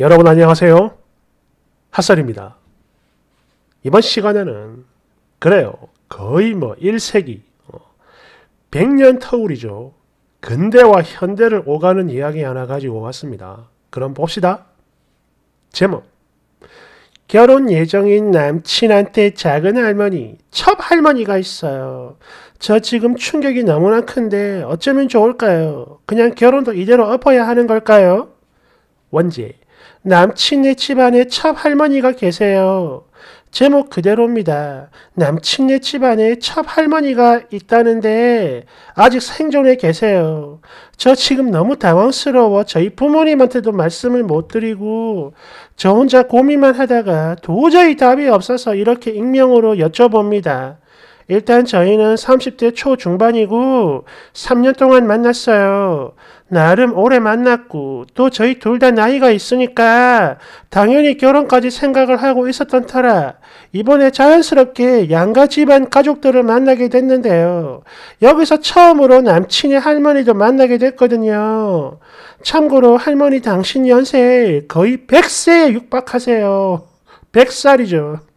여러분 안녕하세요. 핫설입니다. 이번 시간에는 그래요. 거의 뭐 1세기 100년 어, 터울이죠. 근대와 현대를 오가는 이야기 하나 가지고 왔습니다. 그럼 봅시다. 제목 결혼 예정인 남친한테 작은 할머니, 첩 할머니가 있어요. 저 지금 충격이 너무나 큰데 어쩌면 좋을까요? 그냥 결혼도 이대로 엎어야 하는 걸까요? 원제 남친네 집안에 첩할머니가 계세요. 제목 그대로입니다. 남친네 집안에 첩할머니가 있다는데 아직 생존해 계세요. 저 지금 너무 당황스러워 저희 부모님한테도 말씀을 못 드리고 저 혼자 고민만 하다가 도저히 답이 없어서 이렇게 익명으로 여쭤봅니다. 일단 저희는 30대 초중반이고 3년 동안 만났어요. 나름 오래 만났고 또 저희 둘 다 나이가 있으니까 당연히 결혼까지 생각을 하고 있었던 터라 이번에 자연스럽게 양가 집안 가족들을 만나게 됐는데요. 여기서 처음으로 남친의 할머니도 만나게 됐거든요. 참고로 할머니 당신 연세 거의 100세에 육박하세요. 100살이죠.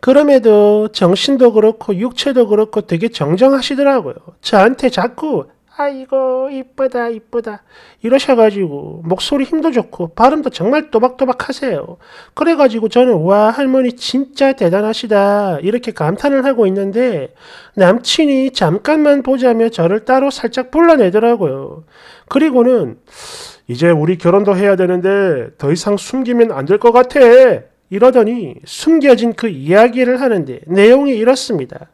그럼에도 정신도 그렇고 육체도 그렇고 되게 정정하시더라고요. 저한테 자꾸 아이고 이쁘다 이쁘다 이러셔가지고 목소리 힘도 좋고 발음도 정말 또박또박 하세요. 그래가지고 저는 와 할머니 진짜 대단하시다 이렇게 감탄을 하고 있는데 남친이 잠깐만 보자며 저를 따로 살짝 불러내더라고요. 그리고는 이제 우리 결혼도 해야 되는데 더 이상 숨기면 안 될 것 같아 이러더니 숨겨진 그 이야기를 하는데 내용이 이렇습니다.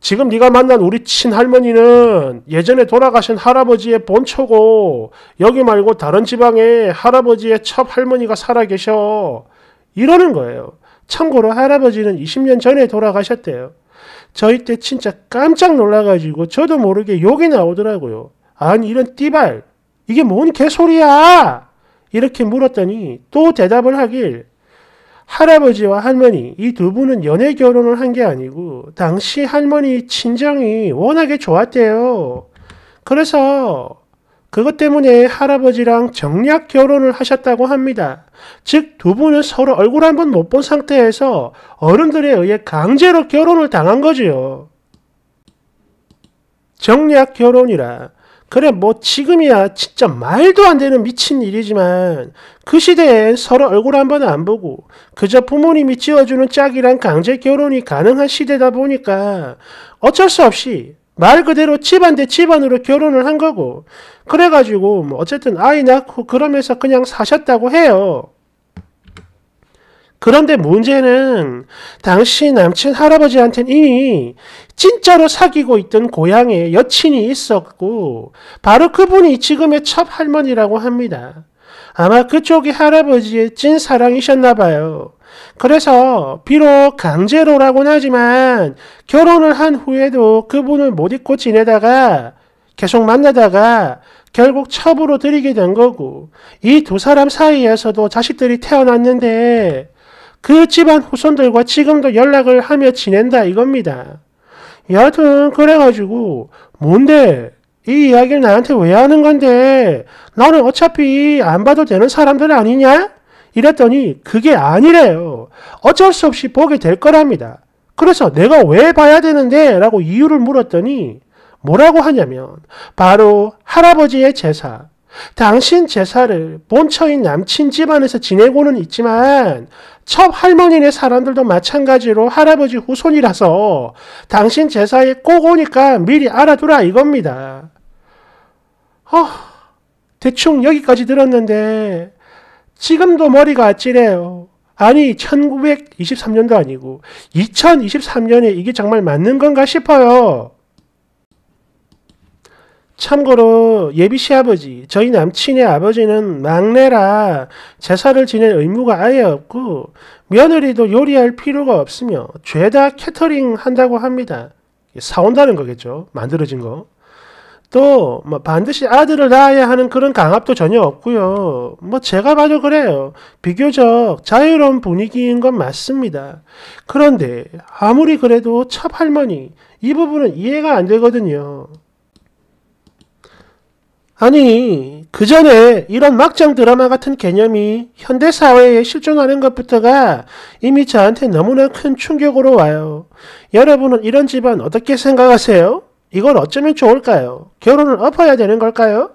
지금 네가 만난 우리 친할머니는 예전에 돌아가신 할아버지의 본초고 여기 말고 다른 지방에 할아버지의 첩할머니가 살아계셔. 이러는 거예요. 참고로 할아버지는 20년 전에 돌아가셨대요. 저희 때 진짜 깜짝 놀라가지고 저도 모르게 욕이 나오더라고요. 아니 이런 띠발 이게 뭔 개소리야! 이렇게 물었더니 또 대답을 하길 할아버지와 할머니 이 두 분은 연애 결혼을 한 게 아니고 당시 할머니 친정이 워낙에 좋았대요. 그래서 그것 때문에 할아버지랑 정략 결혼을 하셨다고 합니다. 즉 두 분은 서로 얼굴 한 번 못 본 상태에서 어른들에 의해 강제로 결혼을 당한 거지요. 정략 결혼이라 그래 뭐 지금이야 진짜 말도 안 되는 미친 일이지만 그 시대엔 서로 얼굴 한 번 안 보고 그저 부모님이 지어주는 짝이랑 강제 결혼이 가능한 시대다 보니까 어쩔 수 없이 말 그대로 집안 대 집안으로 결혼을 한 거고 그래가지고 뭐 어쨌든 아이 낳고 그, 그러면서 그냥 사셨다고 해요. 그런데 문제는 당시 남친 할아버지한테는 이미 진짜로 사귀고 있던 고향에 여친이 있었고 바로 그분이 지금의 첩 할머니라고 합니다. 아마 그쪽이 할아버지의 찐 사랑이셨나 봐요. 그래서 비록 강제로라고는 하지만 결혼을 한 후에도 그분을 못 잊고 지내다가 계속 만나다가 결국 첩으로 들이게 된 거고 이 두 사람 사이에서도 자식들이 태어났는데 그 집안 후손들과 지금도 연락을 하며 지낸다 이겁니다. 여하튼 그래가지고 뭔데 이 이야기를 나한테 왜 하는 건데 나는 어차피 안 봐도 되는 사람들 아니냐? 이랬더니 그게 아니래요. 어쩔 수 없이 보게 될 거랍니다. 그래서 내가 왜 봐야 되는데? 라고 이유를 물었더니 뭐라고 하냐면 바로 할아버지의 제사. 당신 제사를 본처인 남친 집안에서 지내고는 있지만 첩 할머니네 사람들도 마찬가지로 할아버지 후손이라서 당신 제사에 꼭 오니까 미리 알아두라 이겁니다. 어, 대충 여기까지 들었는데 지금도 머리가 아찔해요. 아니 1923년도 아니고 2023년에 이게 정말 맞는 건가 싶어요. 참고로 예비시 아버지, 저희 남친의 아버지는 막내라 제사를 지낼 의무가 아예 없고 며느리도 요리할 필요가 없으며 죄다 캐터링 한다고 합니다. 사온다는 거겠죠. 만들어진 거. 또 뭐 반드시 아들을 낳아야 하는 그런 강압도 전혀 없고요. 뭐 제가 봐도 그래요. 비교적 자유로운 분위기인 건 맞습니다. 그런데 아무리 그래도 첩 할머니 이 부분은 이해가 안 되거든요. 아니 그 전에 이런 막장 드라마 같은 개념이 현대사회에 실존하는 것부터가 이미 저한테 너무나 큰 충격으로 와요. 여러분은 이런 집안 어떻게 생각하세요? 이걸 어쩌면 좋을까요? 결혼을 엎어야 되는 걸까요?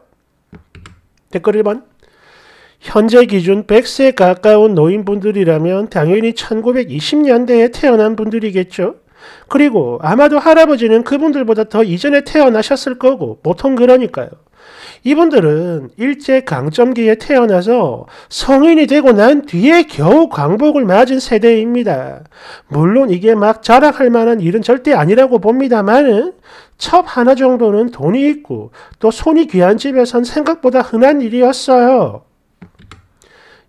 댓글 1번 현재 기준 100세 가까운 노인분들이라면 당연히 1920년대에 태어난 분들이겠죠. 그리고 아마도 할아버지는 그분들보다 더 이전에 태어나셨을 거고 보통 그러니까요. 이분들은 일제 강점기에 태어나서 성인이 되고 난 뒤에 겨우 광복을 맞은 세대입니다. 물론 이게 막 자랑할 만한 일은 절대 아니라고 봅니다만은 첩 하나 정도는 돈이 있고 또 손이 귀한 집에선 생각보다 흔한 일이었어요.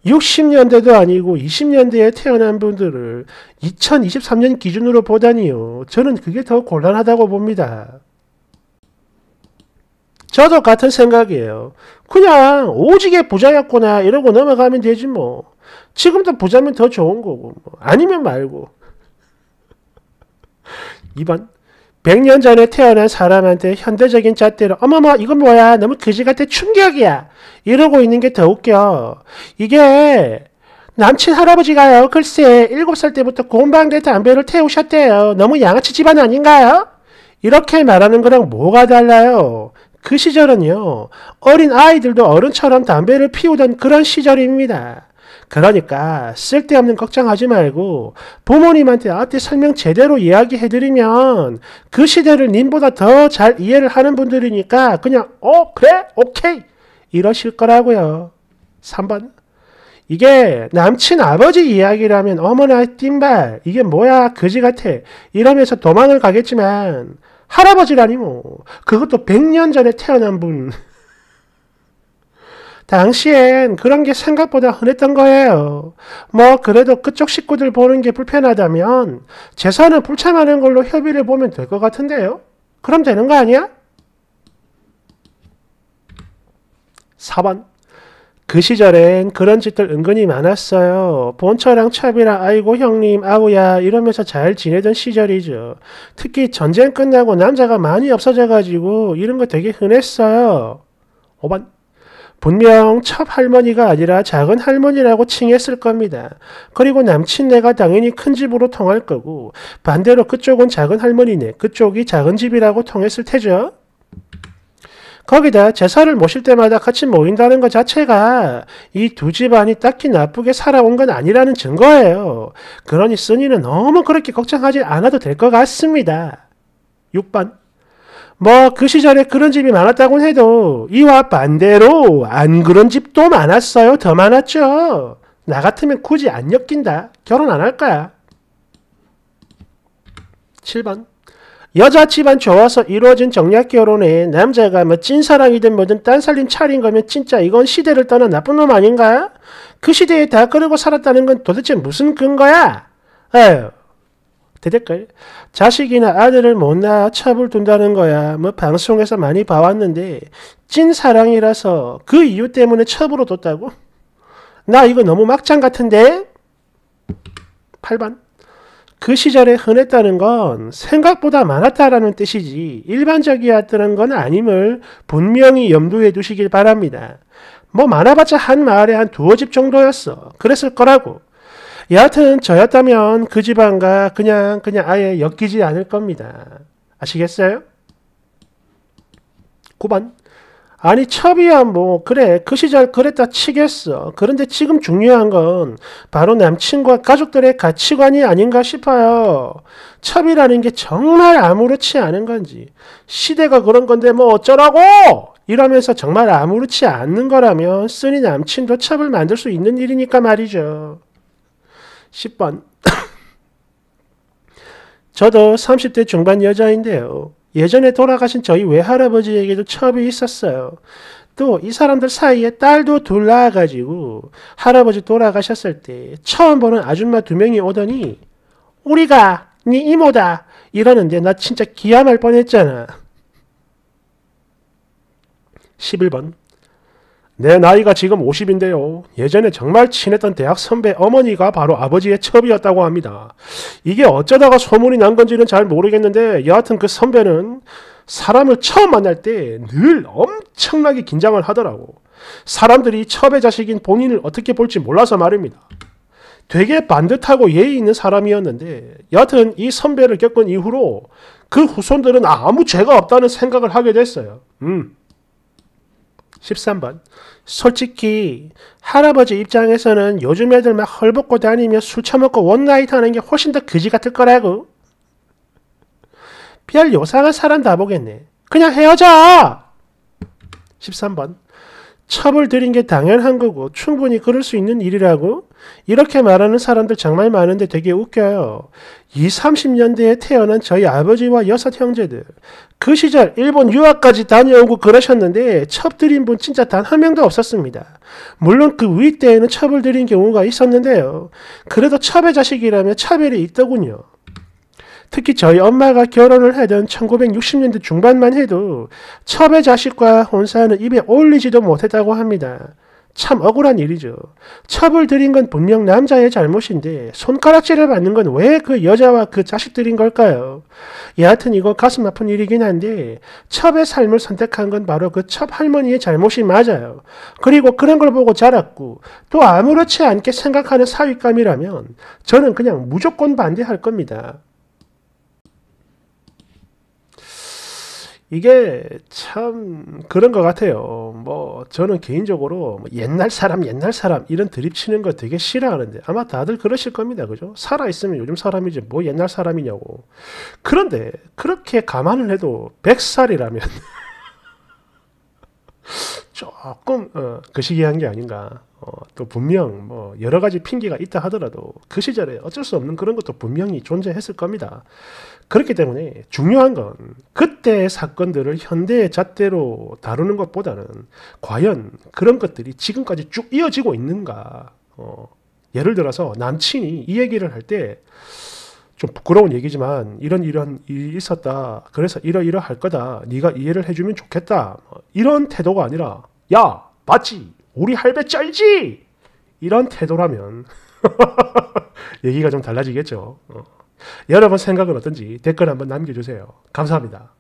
60년대도 아니고 20년대에 태어난 분들을 2023년 기준으로 보다니요. 저는 그게 더 곤란하다고 봅니다. 저도 같은 생각이에요. 그냥 오지게 부자였구나 이러고 넘어가면 되지 뭐. 지금도 부자면 더 좋은 거고 뭐. 아니면 말고. 2번 100년 전에 태어난 사람한테 현대적인 잣대로 어머머 이건 뭐야 너무 그지같아 충격이야 이러고 있는 게 더 웃겨. 이게 남친 할아버지가요 글쎄 7살 때부터 곰방대 담배를 태우셨대요. 너무 양아치 집안 아닌가요? 이렇게 말하는 거랑 뭐가 달라요? 그 시절은요, 어린 아이들도 어른처럼 담배를 피우던 그런 시절입니다. 그러니까 쓸데없는 걱정하지 말고 부모님한테 앞뒤 설명 제대로 이야기해드리면 그 시대를 님보다 더 잘 이해를 하는 분들이니까 그냥 어 그래 오케이 이러실 거라고요. 3번 이게 남친 아버지 이야기라면 어머나 띵발 이게 뭐야 그지 같아 이러면서 도망을 가겠지만 할아버지라니 뭐 그것도 100년 전에 태어난 분 당시엔 그런 게 생각보다 흔했던 거예요. 뭐 그래도 그쪽 식구들 보는 게 불편하다면 재산은 불참하는 걸로 협의를 보면 될 것 같은데요? 그럼 되는 거 아니야? 4번 그 시절엔 그런 짓들 은근히 많았어요. 본처랑 찹이랑 아이고 형님 아우야 이러면서 잘 지내던 시절이죠. 특히 전쟁 끝나고 남자가 많이 없어져가지고 이런 거 되게 흔했어요. 오반 분명 첩 할머니가 아니라 작은 할머니라고 칭했을 겁니다. 그리고 남친네가 당연히 큰 집으로 통할 거고 반대로 그쪽은 작은 할머니네 그쪽이 작은 집이라고 통했을 테죠. 거기다 제사를 모실 때마다 같이 모인다는 것 자체가 이 두 집안이 딱히 나쁘게 살아온 건 아니라는 증거예요. 그러니 쓰이는 너무 그렇게 걱정하지 않아도 될 것 같습니다. 6번 뭐 그 시절에 그런 집이 많았다고 해도 이와 반대로 안 그런 집도 많았어요. 더 많았죠. 나 같으면 굳이 안 엮인다. 결혼 안 할 거야. 7번 여자 집안 좋아서 이루어진 정략 결혼에 남자가 뭐 찐사랑이든 뭐든 딴살림 차린 거면 진짜 이건 시대를 떠난 나쁜 놈 아닌가? 그 시대에 다 그러고 살았다는 건 도대체 무슨 근거야? 에휴. 대댓글 자식이나 아들을 못 낳아 처벌 둔다는 거야. 뭐 방송에서 많이 봐왔는데 찐사랑이라서 그 이유 때문에 처벌을 뒀다고? 나 이거 너무 막장 같은데? 8번 그 시절에 흔했다는 건 생각보다 많았다라는 뜻이지 일반적이었다는 건 아님을 분명히 염두에 두시길 바랍니다. 뭐 많아봤자 한 마을에 한 두어 집 정도였어. 그랬을 거라고. 여하튼 저였다면 그 집안과 그냥 그냥 아예 엮이지 않을 겁니다. 아시겠어요? 9번 아니 첩이야 뭐 그래 그 시절 그랬다 치겠어. 그런데 지금 중요한 건 바로 남친과 가족들의 가치관이 아닌가 싶어요. 첩이라는 게 정말 아무렇지 않은 건지 시대가 그런 건데 뭐 어쩌라고 이러면서 정말 아무렇지 않는 거라면 쓰니 남친도 첩을 만들 수 있는 일이니까 말이죠. 10번 저도 30대 중반 여자인데요. 예전에 돌아가신 저희 외할아버지에게도 첩이 있었어요. 또 이 사람들 사이에 딸도 둘 낳아가지고 할아버지 돌아가셨을 때 처음 보는 아줌마 두 명이 오더니 우리가 네 이모다 이러는데 나 진짜 기함할 뻔했잖아. 11번 내 나이가 지금 50인데요. 예전에 정말 친했던 대학 선배 어머니가 바로 아버지의 첩이었다고 합니다. 이게 어쩌다가 소문이 난 건지는 잘 모르겠는데 여하튼 그 선배는 사람을 처음 만날 때 늘 엄청나게 긴장을 하더라고. 사람들이 첩의 자식인 본인을 어떻게 볼지 몰라서 말입니다. 되게 반듯하고 예의 있는 사람이었는데 여하튼 이 선배를 겪은 이후로 그 후손들은 아무 죄가 없다는 생각을 하게 됐어요. 음. 13번. 솔직히 할아버지 입장에서는 요즘 애들 막 헐벗고 다니며 술 처먹고 원나잇 하는 게 훨씬 더 그지 같을 거라고. 별 요상한 사람 다 보겠네. 그냥 헤어져! 13번. 첩을 드린게 당연한 거고 충분히 그럴 수 있는 일이라고 이렇게 말하는 사람들 정말 많은데 되게 웃겨요. 이 30년대에 태어난 저희 아버지와 여섯 형제들 그 시절 일본 유학까지 다녀오고 그러셨는데 첩들인 분 진짜 단 한 명도 없었습니다. 물론 그위대에는 첩을 들인 경우가 있었는데요. 그래도 첩의 자식이라면 차별이 있더군요. 특히 저희 엄마가 결혼을 하던 1960년대 중반만 해도 첩의 자식과 혼사는 입에 올리지도 못했다고 합니다. 참 억울한 일이죠. 첩을 들인 건 분명 남자의 잘못인데 손가락질을 받는 건 왜 그 여자와 그 자식들인 걸까요? 여하튼 이거 가슴 아픈 일이긴 한데 첩의 삶을 선택한 건 바로 그 첩 할머니의 잘못이 맞아요. 그리고 그런 걸 보고 자랐고 또 아무렇지 않게 생각하는 사윗감이라면 저는 그냥 무조건 반대할 겁니다. 이게 참 그런 것 같아요. 뭐 저는 개인적으로 뭐 옛날 사람 옛날 사람 이런 드립치는 거 되게 싫어하는데 아마 다들 그러실 겁니다. 그죠? 살아있으면 요즘 사람이지 뭐 옛날 사람이냐고. 그런데 그렇게 감안을 해도 100살이라면 조금 어, 거시기한 그 게 아닌가. 어, 또 분명 뭐 여러 가지 핑계가 있다 하더라도 그 시절에 어쩔 수 없는 그런 것도 분명히 존재했을 겁니다. 그렇기 때문에 중요한 건그때 사건들을 현대의 잣대로 다루는 것보다는 과연 그런 것들이 지금까지 쭉 이어지고 있는가. 어, 예를 들어서 남친이 이 얘기를 할때 좀 부끄러운 얘기지만 이런 이런 일이 있었다. 그래서 이러이러할 거다. 네가 이해를 해주면 좋겠다. 뭐 이런 태도가 아니라 야 맞지 우리 할배 짤지 이런 태도라면 얘기가 좀 달라지겠죠. 어. 여러분 생각은 어떤지 댓글 한번 남겨주세요. 감사합니다.